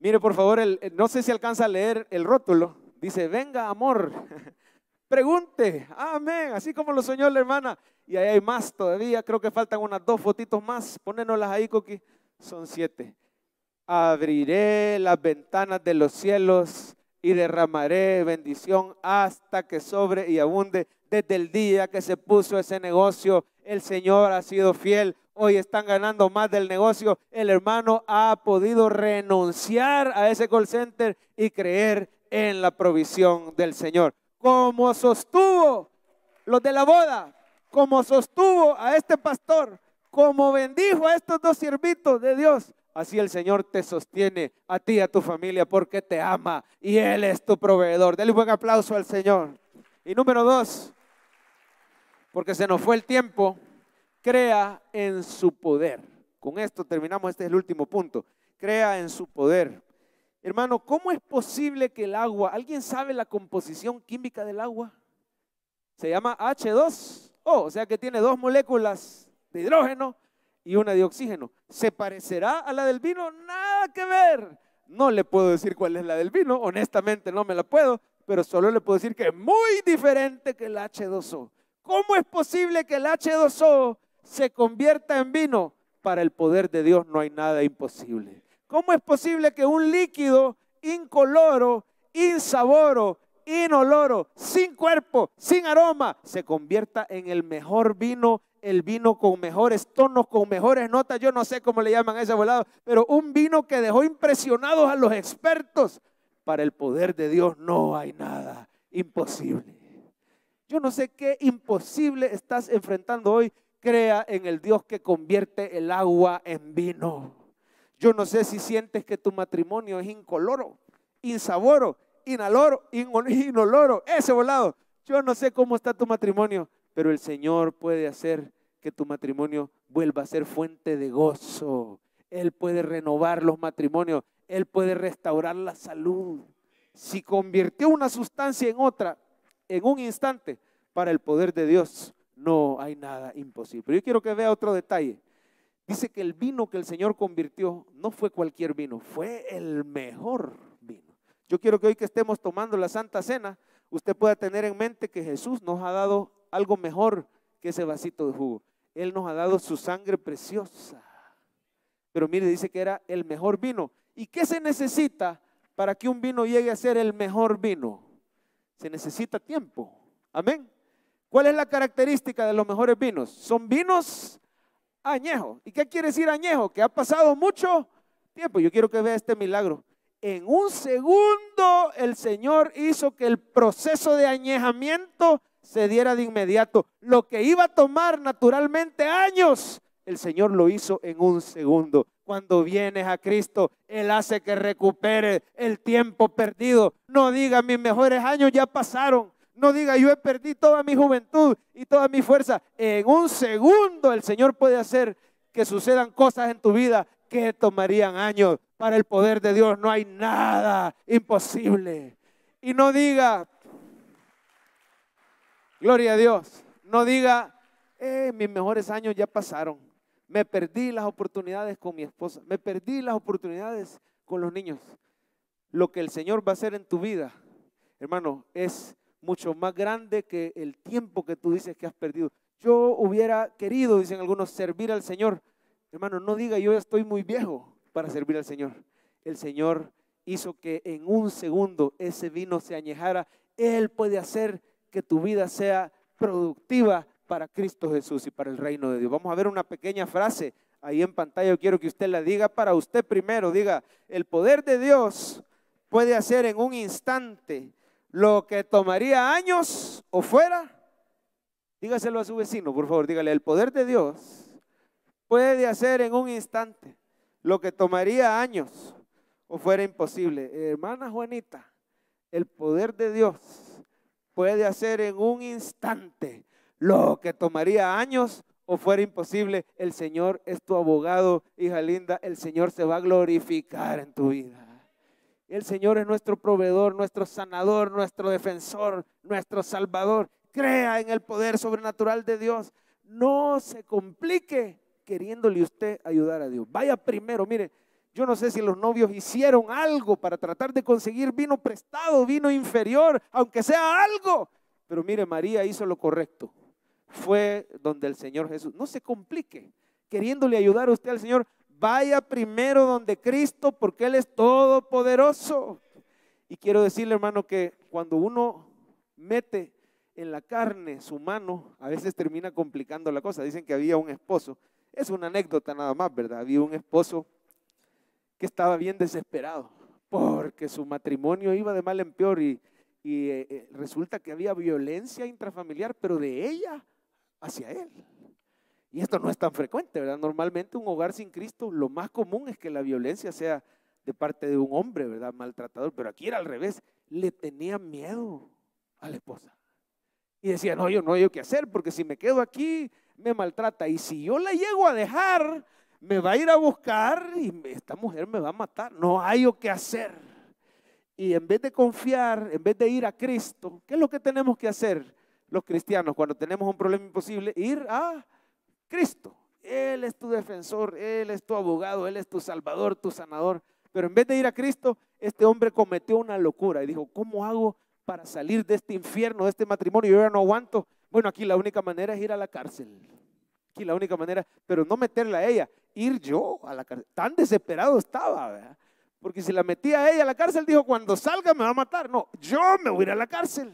Mire, por favor, no sé si alcanza a leer el rótulo. Dice, venga, amor. Pregunte. Amén. Así como lo soñó la hermana y ahí hay más todavía. Creo que faltan unas dos fotitos más. Ponénoslas ahí, Coqui. Son siete. Abriré las ventanas de los cielos y derramaré bendición hasta que sobre y abunde. Desde el día que se puso ese negocio, el Señor ha sido fiel. Hoy están ganando más del negocio. El hermano ha podido renunciar a ese call center y creer en la provisión del Señor. ¿Cómo sostuvo los de la boda, como sostuvo a este pastor, como bendijo a estos dos siervitos de Dios, así el Señor te sostiene a ti y a tu familia porque te ama y Él es tu proveedor. Dale un buen aplauso al Señor. Y número dos, porque se nos fue el tiempo, crea en su poder. Con esto terminamos, este es el último punto. Crea en su poder. Hermano, ¿cómo es posible que el agua, ¿alguien sabe la composición química del agua? Se llama H2. Oh, o sea que tiene dos moléculas de hidrógeno y una de oxígeno. ¿Se parecerá a la del vino? Nada que ver. No le puedo decir cuál es la del vino, honestamente no me la puedo, pero solo le puedo decir que es muy diferente que el H2O. ¿Cómo es posible que el H2O se convierta en vino? Para el poder de Dios no hay nada imposible. ¿Cómo es posible que un líquido incoloro, insaboro, inoloro, sin cuerpo, sin aroma, se convierta en el mejor vino, el vino con mejores tonos, con mejores notas, yo no sé cómo le llaman a ese volado, pero un vino que dejó impresionados a los expertos. Para el poder de Dios no hay nada imposible. Yo no sé qué imposible estás enfrentando hoy. Crea en el Dios que convierte el agua en vino. Yo no sé si sientes que tu matrimonio es incoloro, insaboro, inaloro, inoloro, ese volado. Yo no sé cómo está tu matrimonio, pero el Señor puede hacer que tu matrimonio vuelva a ser fuente de gozo. Él puede renovar los matrimonios, Él puede restaurar la salud. Si convirtió una sustancia en otra en un instante, para el poder de Dios no hay nada imposible. yo quiero que vea otro detalle. Dice que el vino que el Señor convirtió no fue cualquier vino, fue el mejor. Yo quiero que hoy que estemos tomando la Santa Cena, usted pueda tener en mente que Jesús nos ha dado algo mejor que ese vasito de jugo. Él nos ha dado su sangre preciosa. Pero mire, dice que era el mejor vino. ¿Y qué se necesita para que un vino llegue a ser el mejor vino? Se necesita tiempo. Amén. ¿Cuál es la característica de los mejores vinos? Son vinos añejos. ¿Y qué quiere decir añejo? Que ha pasado mucho tiempo. Yo quiero que vea este milagro. En un segundo el Señor hizo que el proceso de añejamiento se diera de inmediato. Lo que iba a tomar naturalmente años, el Señor lo hizo en un segundo. Cuando vienes a Cristo, Él hace que recupere el tiempo perdido. No diga, mis mejores años ya pasaron. No diga, yo he perdido toda mi juventud y toda mi fuerza. En un segundo el Señor puede hacer que sucedan cosas en tu vida que tomarían años. Para el poder de Dios no hay nada imposible. Y no diga, gloria a Dios, no diga, eh, mis mejores años ya pasaron. Me perdí las oportunidades con mi esposa, me perdí las oportunidades con los niños. Lo que el Señor va a hacer en tu vida, hermano, es mucho más grande que el tiempo que tú dices que has perdido. Yo hubiera querido, dicen algunos, servir al Señor Hermano, no diga yo estoy muy viejo para servir al Señor. El Señor hizo que en un segundo ese vino se añejara. Él puede hacer que tu vida sea productiva para Cristo Jesús y para el reino de Dios. Vamos a ver una pequeña frase ahí en pantalla. Yo quiero que usted la diga para usted primero. Diga, el poder de Dios puede hacer en un instante lo que tomaría años o fuera. Dígaselo a su vecino, por favor. Dígale, el poder de Dios puede hacer en un instante lo que tomaría años o fuera imposible. Hermana Juanita, el poder de Dios puede hacer en un instante lo que tomaría años o fuera imposible. El Señor es tu abogado, hija linda. El Señor se va a glorificar en tu vida. El Señor es nuestro proveedor, nuestro sanador, nuestro defensor, nuestro salvador. Crea en el poder sobrenatural de Dios. No se complique queriéndole usted ayudar a Dios. Vaya primero, mire, yo no sé si los novios hicieron algo para tratar de conseguir vino prestado, vino inferior, aunque sea algo. Pero mire, María hizo lo correcto. Fue donde el Señor Jesús. No se complique. Queriéndole ayudar a usted al Señor, vaya primero donde Cristo, porque Él es todopoderoso. Y quiero decirle, hermano, que cuando uno mete en la carne su mano, a veces termina complicando la cosa. Dicen que había un esposo es una anécdota nada más, ¿verdad? Había un esposo que estaba bien desesperado porque su matrimonio iba de mal en peor y, eh, eh, resulta que había violencia intrafamiliar, pero de ella hacia él. Y esto no es tan frecuente, ¿verdad? Normalmente un hogar sin Cristo, lo más común es que la violencia sea de parte de un hombre, ¿verdad? Maltratador, pero aquí era al revés, le tenía miedo a la esposa. Y decía, no, yo no hay qué hacer, porque si me quedo aquí, me maltrata. Y si yo la llego a dejar, me va a ir a buscar y esta mujer me va a matar. No hay o que hacer. Y en vez de confiar, en vez de ir a Cristo, ¿qué es lo que tenemos que hacer los cristianos cuando tenemos un problema imposible? Ir a Cristo. Él es tu defensor, Él es tu abogado, Él es tu salvador, tu sanador. Pero en vez de ir a Cristo, este hombre cometió una locura y dijo, ¿cómo hago para salir de este infierno, de este matrimonio? Yo ya no aguanto, bueno, aquí la única manera es ir a la cárcel. Aquí la única manera, pero no meterla a ella, ir yo a la cárcel. Tan desesperado estaba, ¿verdad? Porque si la metía a ella a la cárcel, dijo, cuando salga me va a matar. No, yo me voy a ir a la cárcel.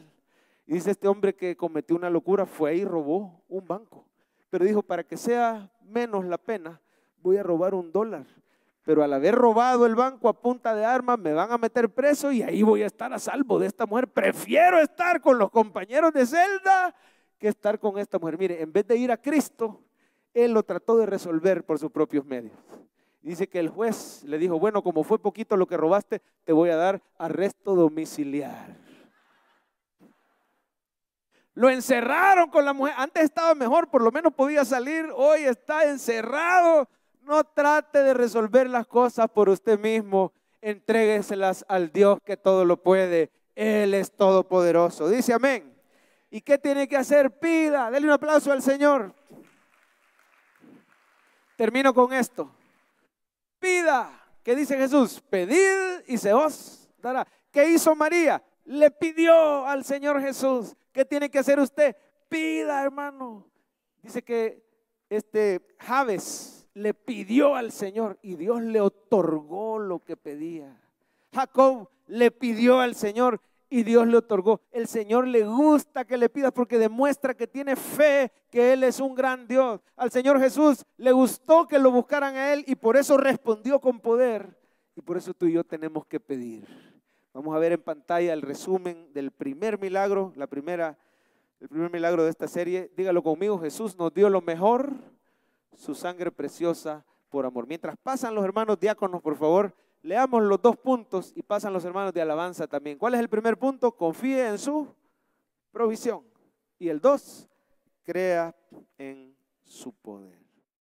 Y dice este hombre que cometió una locura, fue y robó un banco. Pero dijo, para que sea menos la pena, voy a robar un dólar. Pero al haber robado el banco a punta de arma, me van a meter preso y ahí voy a estar a salvo de esta mujer. Prefiero estar con los compañeros de celda que estar con esta mujer. Mire, en vez de ir a Cristo, él lo trató de resolver por sus propios medios. Dice que el juez le dijo, bueno, como fue poquito lo que robaste, te voy a dar arresto domiciliar. Lo encerraron con la mujer. Antes estaba mejor, por lo menos podía salir. Hoy está encerrado. No trate de resolver las cosas por usted mismo. Entrégueselas al Dios que todo lo puede. Él es todopoderoso. Dice amén. ¿Y qué tiene que hacer? Pida, denle un aplauso al Señor. Termino con esto. Pida, ¿qué dice Jesús? Pedid y se os dará. ¿Qué hizo María? Le pidió al Señor Jesús. ¿Qué tiene que hacer usted? Pida, hermano. Dice que este Javes le pidió al Señor y Dios le otorgó lo que pedía. Jacob le pidió al Señor y Dios le otorgó. El Señor le gusta que le pidas porque demuestra que tiene fe, que Él es un gran Dios. Al Señor Jesús le gustó que lo buscaran a Él y por eso respondió con poder. Y por eso tú y yo tenemos que pedir. Vamos a ver en pantalla el resumen del primer milagro, la primera, el primer milagro de esta serie. Dígalo conmigo, Jesús nos dio lo mejor, su sangre preciosa por amor. Mientras pasan los hermanos diáconos, por favor, Leamos los dos puntos y pasan los hermanos de alabanza también. ¿Cuál es el primer punto? Confíe en su provisión. Y el dos, crea en su poder.